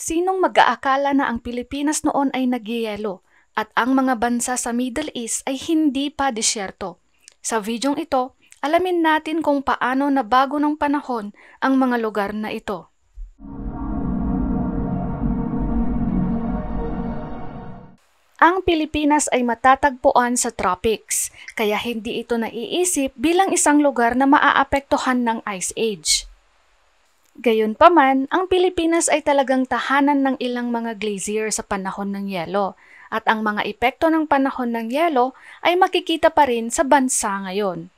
Sinong mag-aakala na ang Pilipinas noon ay nagyeyelo at ang mga bansa sa Middle East ay hindi pa disyerto? Sa videong ito, alamin natin kung paano na bago ng panahon ang mga lugar na ito. Ang Pilipinas ay matatagpuan sa tropics, kaya hindi ito naiisip bilang isang lugar na maaapektuhan ng Ice Age. Gayunpaman, ang Pilipinas ay talagang tahanan ng ilang mga glacier sa panahon ng yelo at ang mga epekto ng panahon ng yelo ay makikita pa rin sa bansa ngayon.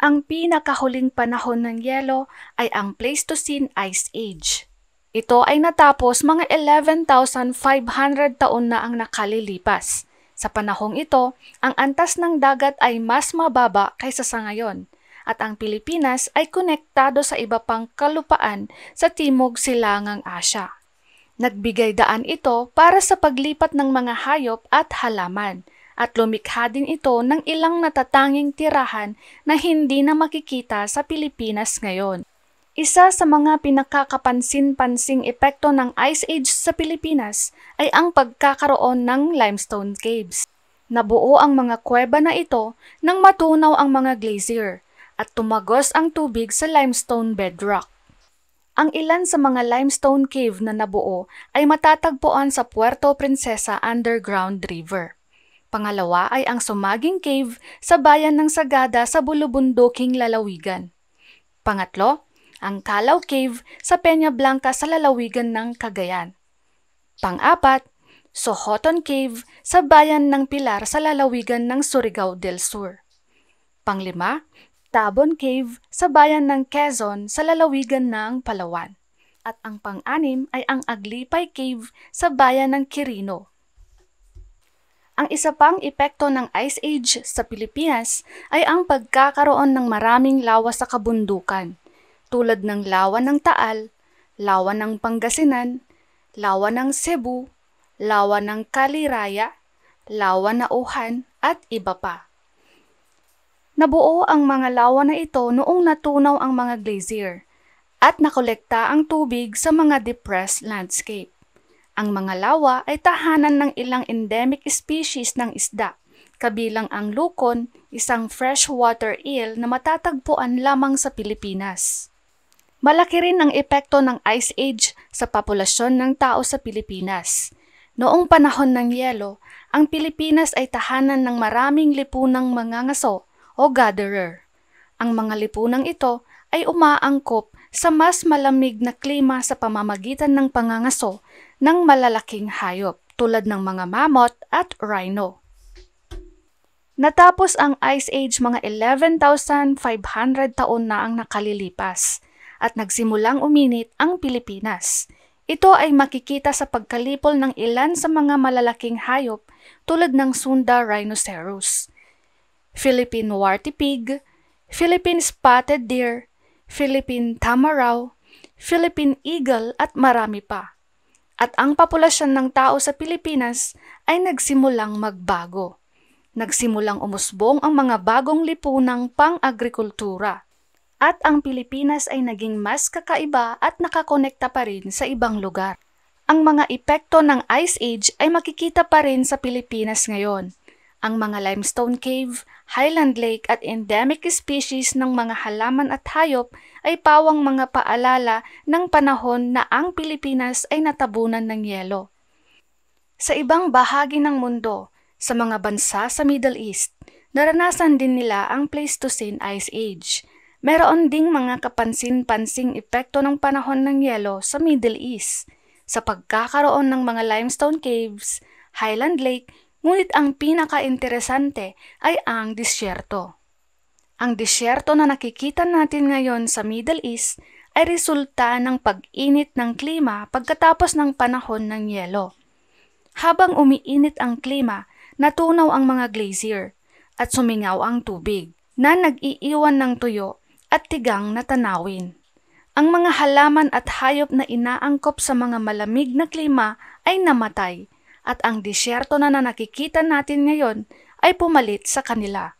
Ang pinakahuling panahon ng yelo ay ang Pleistocene Ice Age. Ito ay natapos mga 11,500 taon na ang nakalilipas. Sa panahong ito, ang antas ng dagat ay mas mababa kaysa sa ngayon – at ang Pilipinas ay konektado sa iba pang kalupaan sa Timog Silangang Asya. Nagbigay daan ito para sa paglipat ng mga hayop at halaman at lumikha din ito ng ilang natatanging tirahan na hindi na makikita sa Pilipinas ngayon. Isa sa mga pinakakapansin-pansing epekto ng Ice Age sa Pilipinas ay ang pagkakaroon ng limestone caves. Nabuo ang mga kuweba na ito nang matunaw ang mga glacier at tumagos ang tubig sa limestone bedrock. Ang ilan sa mga limestone cave na nabuo ay matatagpuan sa Puerto Princesa Underground River. Pangalawa ay ang Sumaging Cave sa bayan ng Sagada sa Bulubunduking Lalawigan. Pangatlo, ang Calaw Cave sa Peña Blanca sa Lalawigan ng Cagayan. Pangapat, Sohoton Cave sa bayan ng Pilar sa lalawigan ng Surigao del Sur. Panglima, Tabon Cave sa bayan ng Quezon sa lalawigan ng Palawan. At ang pang-anim ay ang Aglipay Cave sa bayan ng Quirino. Ang isa pang epekto ng Ice Age sa Pilipinas ay ang pagkakaroon ng maraming lawa sa kabundukan, tulad ng lawa ng Taal, lawa ng Pangasinan, lawa ng Cebu, lawa ng Kaliraya, lawa na Uhan, at iba pa. Nabuo ang mga lawa na ito noong natunaw ang mga glacier at nakolekta ang tubig sa mga depressed landscape. Ang mga lawa ay tahanan ng ilang endemic species ng isda, kabilang ang lukon, isang freshwater eel na matatagpuan lamang sa Pilipinas. Malaki rin ang epekto ng Ice Age sa populasyon ng tao sa Pilipinas. Noong panahon ng yelo, ang Pilipinas ay tahanan ng maraming lipunang mga ngaso o gatherer. Ang mga lipunang ito ay umaangkop sa mas malamig na klima sa pamamagitan ng pangangaso ng malalaking hayop tulad ng mga mammoth at rhino. Natapos ang Ice Age mga 11,500 taon na ang nakalilipas at nagsimulang uminit ang Pilipinas. Ito ay makikita sa pagkalipol ng ilan sa mga malalaking hayop tulad ng Sunda rhinoceros. Philippine warty pig, Philippine spotted deer, Philippine tamaraw, Philippine eagle at marami pa. At ang populasyon ng tao sa Pilipinas ay nagsimulang magbago. Nagsimulang umusbong ang mga bagong lipunang pang-agrikultura. At ang Pilipinas ay naging mas kakaiba at nakakonekta pa rin sa ibang lugar. Ang mga epekto ng Ice Age ay makikita pa rin sa Pilipinas ngayon – ang mga limestone cave, highland lake at endemic species ng mga halaman at hayop ay pawang mga paalala ng panahon na ang Pilipinas ay natabunan ng yelo. Sa ibang bahagi ng mundo, sa mga bansa sa Middle East, naranasan din nila ang Pleistocene Ice Age. Meron ding mga kapansin-pansing epekto ng panahon ng yelo sa Middle East sa pagkakaroon ng mga limestone caves, highland lake, Ngunit ang pinaka-interesante ay ang disyerto. Ang disyerto na nakikita natin ngayon sa Middle East ay resulta ng pag-init ng klima pagkatapos ng panahon ng yelo. Habang umiinit ang klima, natunaw ang mga glacier at sumingaw ang tubig na nag-iiwan ng tuyo at tigang na tanawin. Ang mga halaman at hayop na inaangkop sa mga malamig na klima ay namatay at ang disyerto na nakikita natin ngayon ay pumalit sa kanila.